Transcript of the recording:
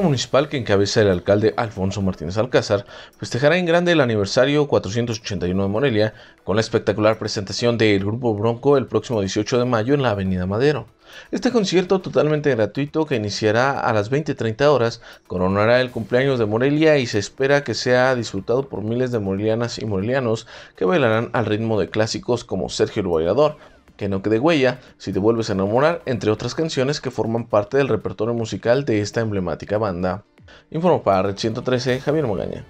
municipal que encabeza el alcalde Alfonso Martínez Alcázar festejará en grande el aniversario 481 de Morelia con la espectacular presentación del Grupo Bronco el próximo 18 de mayo en la Avenida Madero. Este concierto totalmente gratuito que iniciará a las 20.30 horas coronará el cumpleaños de Morelia y se espera que sea disfrutado por miles de morelianas y morelianos que bailarán al ritmo de clásicos como Sergio el Bailador, que no quede huella, si te vuelves a enamorar, entre otras canciones que forman parte del repertorio musical de esta emblemática banda. Informo para Red 113 Javier Mogaña.